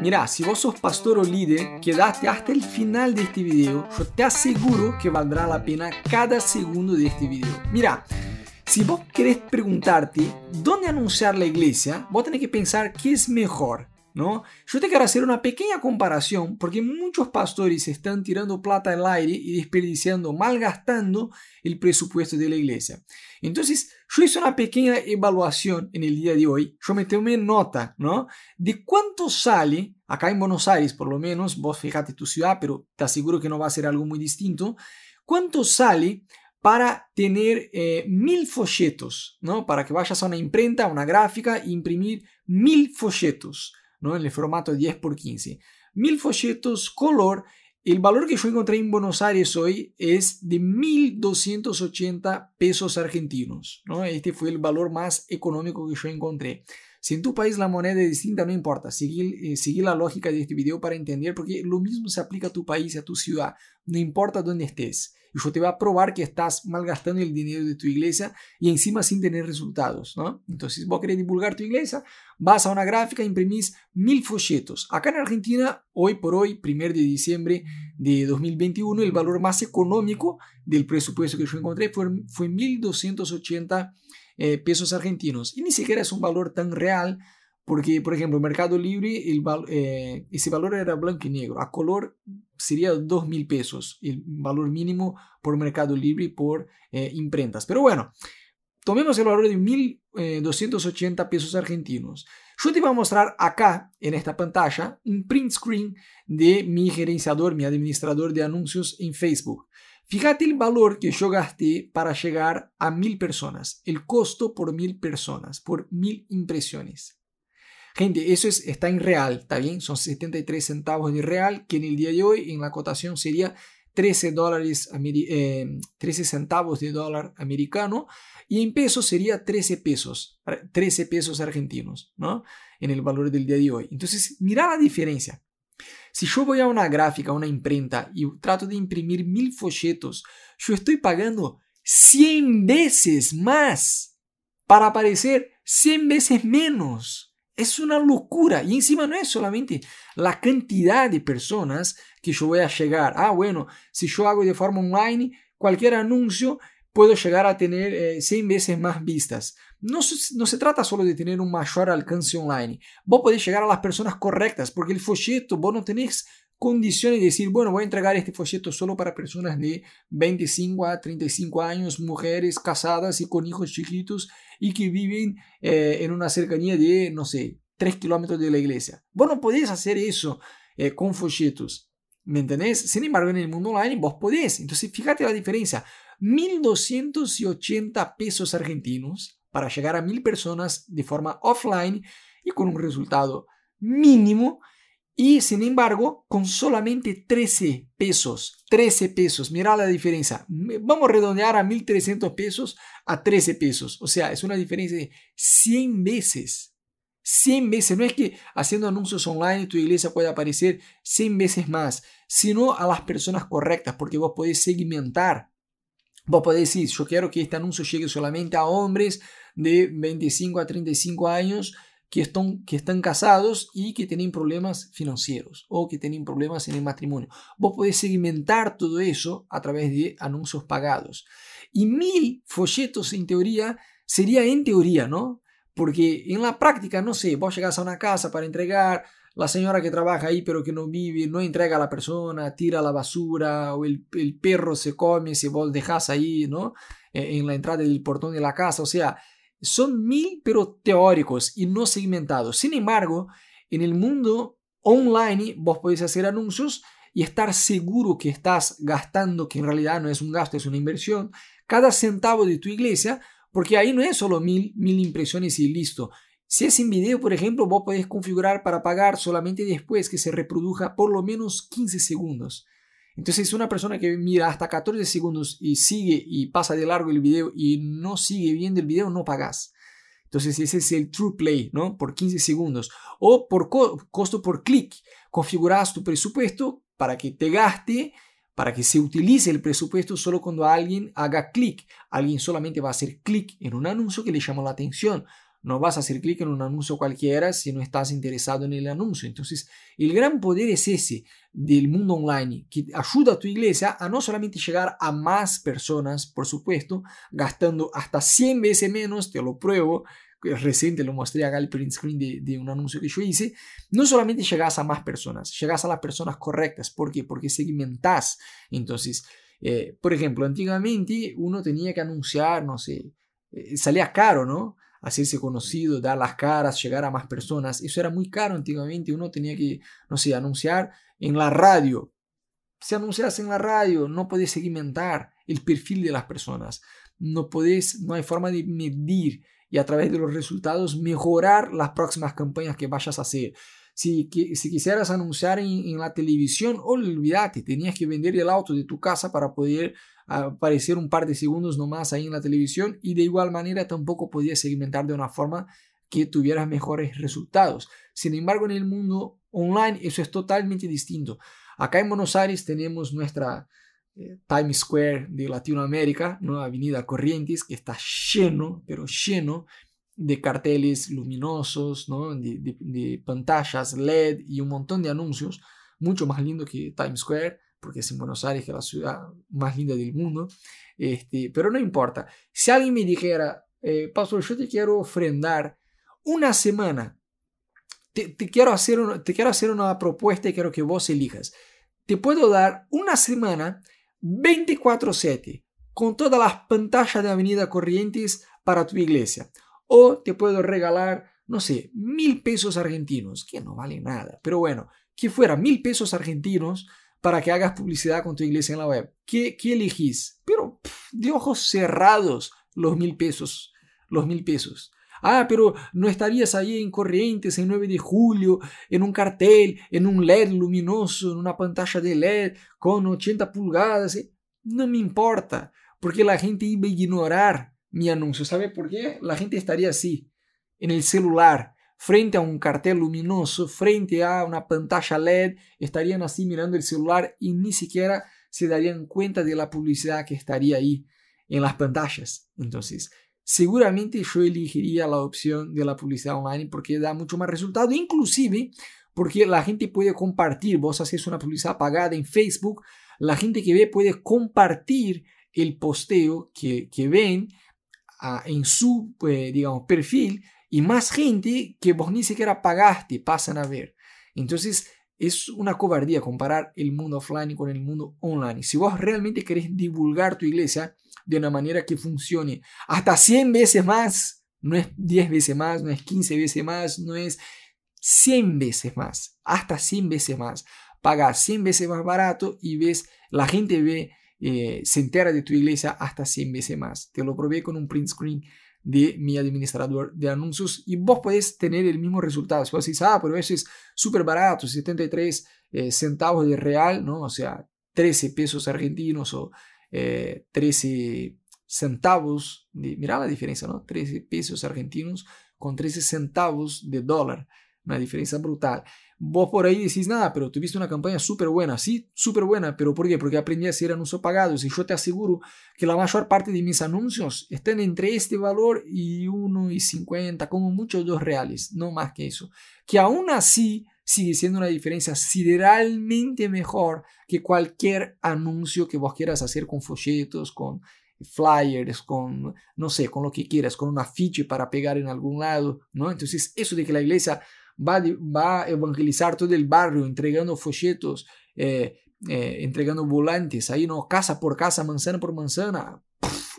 Mira, si vos sos pastor o líder, quedaste hasta el final de este video. Yo te aseguro que valdrá la pena cada segundo de este video. Mira, si vos querés preguntarte dónde anunciar la iglesia, vos tenés que pensar qué es mejor, ¿no? Yo te quiero hacer una pequeña comparación porque muchos pastores están tirando plata al aire y desperdiciando, malgastando el presupuesto de la iglesia. Entonces, yo hice una pequeña evaluación en el día de hoy. Yo metí una nota, ¿no? De cuánto sale, acá en Buenos Aires por lo menos, vos fijate tu ciudad, pero te aseguro que no va a ser algo muy distinto. ¿Cuánto sale para tener eh, mil folletos, ¿no? Para que vayas a una imprenta, a una gráfica e imprimir mil folletos, ¿no? En el formato 10x15. Mil folletos color el valor que yo encontré en Buenos Aires hoy es de 1.280 pesos argentinos. ¿no? Este fue el valor más económico que yo encontré. Si en tu país la moneda es distinta, no importa. Eh, seguí, la lógica de este video para entender, porque lo mismo se aplica a tu país a tu ciudad. No importa dónde estés. yo te voy a probar que estás malgastando el dinero de tu iglesia y encima sin tener resultados. ¿no? Entonces, vos querés divulgar tu iglesia, vas a una gráfica, imprimís mil folletos. Acá en Argentina, hoy por hoy, primer de diciembre de 2021, el valor más económico del presupuesto que yo encontré fue, fue 1.280 eh, pesos argentinos. Y ni siquiera es un valor tan real, porque, por ejemplo, Mercado Libre, eh, ese valor era blanco y negro. A color sería 2 mil pesos, el valor mínimo por Mercado Libre por eh, imprentas. Pero bueno, tomemos el valor de 1.280 pesos argentinos. Yo te voy a mostrar acá, en esta pantalla, un print screen de mi gerenciador, mi administrador de anuncios en Facebook. Fíjate el valor que yo gasté para llegar a mil personas, el costo por mil personas, por mil impresiones. Gente, eso es, está en real, ¿está bien? Son 73 centavos de real, que en el día de hoy en la cotación sería 13, dólares, eh, 13 centavos de dólar americano y en pesos sería 13 pesos, 13 pesos argentinos, ¿no? En el valor del día de hoy. Entonces, mira la diferencia. Si yo voy a una gráfica, a una imprenta y trato de imprimir mil folletos, yo estoy pagando 100 veces más para aparecer 100 veces menos. Es una locura. Y encima no es solamente la cantidad de personas que yo voy a llegar. Ah, bueno, si yo hago de forma online cualquier anuncio, puedo llegar a tener 100 eh, veces más vistas no se, trata solo de tener un mayor alcance online. Vos podés llegar a las personas correctas porque el folleto, vos no tenés condiciones de decir, bueno, voy a entregar este folleto solo para personas de 25 a 35 años, mujeres casadas y con hijos chiquitos y que viven eh, en una cercanía de, no sé, 3 kilómetros de la iglesia. Vos no podés hacer eso eh, con folletos, ¿me entendés? Sin embargo, en el mundo online vos podés. Entonces, fíjate la diferencia. 1.280 pesos argentinos para llegar a mil personas de forma offline y con un resultado mínimo. Y sin embargo, con solamente 13 pesos, 13 pesos, mira la diferencia. Vamos a redondear a 1300 pesos a 13 pesos. O sea, es una diferencia de 100 veces. 100 veces. No es que haciendo anuncios online tu iglesia pueda aparecer 100 veces más, sino a las personas correctas, porque vos podés segmentar Vos podés decir, yo quiero que este anuncio llegue solamente a hombres de 25 a 35 años que están, que están casados y que tienen problemas financieros o que tienen problemas en el matrimonio. Vos podés segmentar todo eso a través de anuncios pagados. Y mil folletos en teoría sería en teoría, ¿no? Porque en la práctica, no sé, vos llegás a una casa para entregar la señora que trabaja ahí pero que no vive, no entrega a la persona, tira la basura o el, perro se come si vos dejas ahí, ¿no? E, en la entrada del portón de la casa, o sea, son mil pero teóricos y no segmentados. Sin embargo, en el mundo online vos podés hacer anuncios y estar seguro que estás gastando, que en realidad no es un gasto, es una inversión, cada centavo de tu iglesia, porque ahí no es solo mil, mil impresiones y listo. Si es en video, por ejemplo, vos podés configurar para pagar solamente después que se reproduja por lo menos 15 segundos. Entonces, una persona que mira hasta 14 segundos y sigue y pasa de largo el video y no sigue viendo el video, no pagás. Entonces, ese es el True Play, ¿no? Por 15 segundos. O por costo por clic. Configurás tu presupuesto para que te gaste, para que se utilice el presupuesto solo cuando alguien haga clic. Alguien solamente va a hacer clic en un anuncio que le llama la atención. No vas a hacer clic en un anuncio cualquiera si no estás interesado en el anuncio. Entonces, el gran poder es ese del mundo online, que ayuda a tu iglesia a no solamente llegar a más personas, por supuesto, gastando hasta 100 veces menos, te lo pruebo, reciente lo mostré acá el print screen de, un anuncio que yo hice, no solamente llegas a más personas, llegas a las personas correctas. ¿Por qué? Porque segmentas. Entonces, eh, por ejemplo, antiguamente uno tenía que anunciar, no sé, eh, salía caro, ¿no? hacerse conocido, dar las caras, llegar a más personas. Eso era muy caro antiguamente, uno tenía que, no sé, anunciar en la radio. Si anuncias en la radio, no podés segmentar el perfil de las personas, no podés, no hay forma de medir y a través de los resultados mejorar las próximas campañas que vayas a hacer. Si, si quisieras anunciar en, en, la televisión, olvídate, tenías que vender el auto de tu casa para poder aparecer un par de segundos nomás ahí en la televisión y de igual manera tampoco podías segmentar de una forma que tuvieras mejores resultados. Sin embargo, en el mundo online eso es totalmente distinto. Acá en Buenos Aires tenemos nuestra, Times Square de Latinoamérica, ¿no? Avenida Corrientes, que está lleno, pero lleno de carteles luminosos, de, pantallas LED y un montón de anuncios, mucho más lindo que Times Square, porque es en Buenos Aires, que es la ciudad más linda del mundo, este, pero no importa. Si alguien me dijera, eh, Pastor, yo te quiero ofrendar una semana, quiero hacer te quiero hacer una propuesta y quiero que vos elijas, te puedo dar una semana 24/7 con todas las pantallas de Avenida Corrientes para tu iglesia. O te puedo regalar, no sé, mil pesos argentinos, que no vale nada, pero bueno, que fuera mil pesos argentinos para que hagas publicidad con tu iglesia en la web. ¿Qué, qué elegís? Pero de ojos cerrados los mil pesos, los mil pesos. Ah, pero no estarías ahí en Corrientes en 9 de julio, en un cartel, en un LED luminoso, en una pantalla de LED con 80 pulgadas. Eh. No me importa, porque la gente iba a ignorar mi anuncio. ¿Sabe por qué? La gente estaría así, en el celular, frente a un cartel luminoso, frente a una pantalla LED, estarían así mirando el celular y ni siquiera se darían cuenta de la publicidad que estaría ahí en las pantallas. Entonces, seguramente yo elegiría la opción de la publicidad online porque da mucho más resultado, inclusive porque la gente puede compartir, vos haces una publicidad pagada en Facebook, la gente que ve puede compartir el posteo que, ven en su, eh, digamos, perfil y más gente que vos ni siquiera pagaste pasan a ver. Entonces, es una cobardía comparar el mundo offline con el mundo online. Si vos realmente querés divulgar tu iglesia de una manera que funcione hasta 100 veces más, no es 10 veces más, no es 15 veces más, no es 100 veces más, hasta 100 veces más. pagas 100 veces más barato y ves, la gente ve eh, se entera de tu iglesia hasta 100 veces más. Te lo probé con un print screen de mi administrador de anuncios y vos podés tener el mismo resultado. Si vos decís, ah, pero eso es súper barato, 73 eh, centavos de real, ¿no? O sea, 13 pesos argentinos o eh, 13 centavos, de, mirá la diferencia, ¿no? 13 pesos argentinos con 13 centavos de dólar. Una diferencia brutal. Vos por ahí decís, nada, pero tuviste una campaña súper buena. Sí, súper buena, pero ¿por qué? Porque aprendí a hacer anuncios pagados y yo te aseguro que la mayor parte de mis anuncios están entre este valor y 1,50, como muchos dos reales, no más que eso. Que aún así sigue siendo una diferencia sideralmente mejor que cualquier anuncio que vos quieras hacer con folletos, con flyers, con, no sé, con lo que quieras, con un afiche para pegar en algún lado, ¿no? Entonces, eso de que la iglesia va, a evangelizar todo el barrio entregando folletos, eh, eh, entregando volantes, ahí no, casa por casa, manzana por manzana.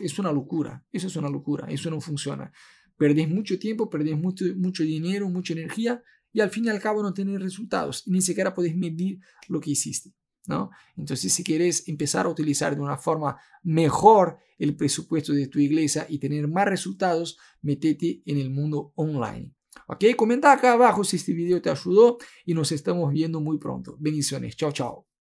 es una locura, eso es una locura, eso no funciona. Perdés mucho tiempo, perdés mucho, dinero, mucha energía y al fin y al cabo no tenés resultados, ni siquiera podés medir lo que hiciste. ¿no? Entonces, si quieres empezar a utilizar de una forma mejor el presupuesto de tu iglesia y tener más resultados, metete en el mundo online. ¿Ok? Comenta acá abajo si este video te ayudó y nos estamos viendo muy pronto. Bendiciones. Chao, chao.